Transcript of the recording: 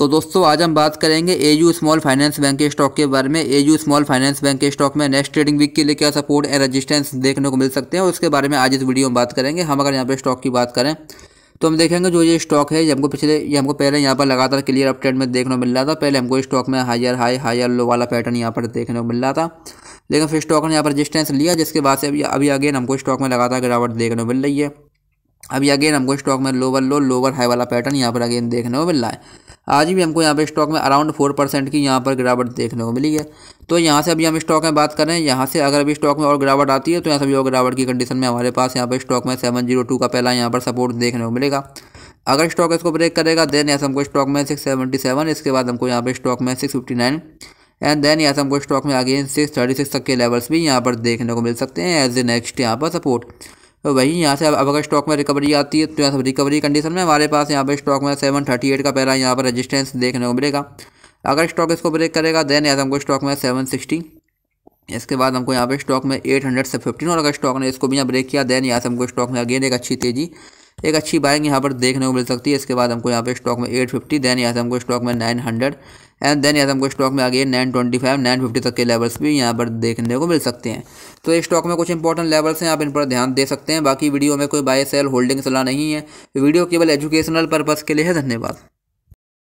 तो दोस्तों आज हम बात करेंगे A U small finance bank के स्टॉक के बारे में A U small finance bank के स्टॉक में नेक्स्ट ट्रेडिंग वीक के लिए क्या सपोर्ट एंड रेजिस्टेंस देखने को मिल सकते हैं और उसके बारे में आज इस वीडियो में बात करेंगे हम अगर यहाँ पर स्टॉक की बात करें तो हम देखेंगे जो ये स्टॉक है ये हमको पिछले ये हमको पहले यहाँ पर लगातार क्लियर अप ट्रेंड में देखने को मिल रहा था पहले हमको स्टॉक में हायर हाई हायर लो वाला पैटर्न यहाँ पर देखने को मिल रहा था लेकिन फिर स्टॉक ने यहाँ पर रजिस्टेंस लिया जिसके बाद से अभी अभी अगेन हमको स्टॉक में लगातार गिरावट देखने को मिल रही है अभी अगेन हमको स्टॉक में लोअर लो लोअर हाई वाला पैटर्न यहाँ पर अगेन देखने को मिल रहा है आज भी हमको यहाँ पे स्टॉक में अराउंड फोर परसेंट की यहाँ पर गिरावट देखने को मिली है तो यहाँ से अभी हम स्टॉक में बात करें यहाँ से अगर अभी स्टॉक में और गिरावट आती है तो यहाँ से भी और गिरावट की कंडीशन में हमारे पास यहाँ पर स्टॉक में सेवन जीरो टू का पहला यहाँ पर सपोर्ट देखने को मिलेगा अगर स्टॉक इसको ब्रेक करेगा देन यहाँ से हमको स्टॉक में सिक्स सेवेंटी सेवन इसके बाद हमको यहाँ पर स्टॉक में six fifty nine and then यहाँ से हमको स्टॉक में अगेन सिक्स थर्टी सिक्स तक के लेवल्स भी यहाँ पर देखने को मिल सकते हैं एज ए नेक्स्ट यहाँ पर सपोर्ट तो वहीं यहाँ से अब अगर स्टॉक में रिकवरी आती है तो यहाँ से रिकवरी कंडीशन में हमारे पास यहाँ पर स्टॉक में सेवन थर्टी एट का पहला यहाँ पर रजिस्टेंस देखने को मिलेगा अगर स्टॉक इसको ब्रेक करेगा देन यहाँ से हमको स्टॉक में सेवन सिक्सटी इसके बाद हमको यहाँ पे स्टॉक में एट हंड्रेड से फिफ्टीन और अगर स्टॉक ने इसको भी यहाँ ब्रेक किया देन यहाँ से हमको स्टॉक में अगेन एक अच्छी तेज़ी एक अच्छी बाइंग यहाँ पर देखने को मिल सकती है इसके बाद हमको यहाँ पे स्टॉक में 850 देन यहाँ से हमको स्टॉक में 900 एंड देन यहाँ से हमको स्टॉक में आगे 925 फिफ्टी तक के लेवल्स भी यहाँ पर देखने को मिल सकते हैं तो इस स्टॉक में कुछ इंपॉर्टेंट लेवल्स हैं आप इन पर ध्यान दे सकते हैं बाकी वीडियो में कोई बाय सेल होल्डिंग सलाह नहीं है वीडियो केवल एजुकेशनल पर्पज़ के लिए है धन्यवाद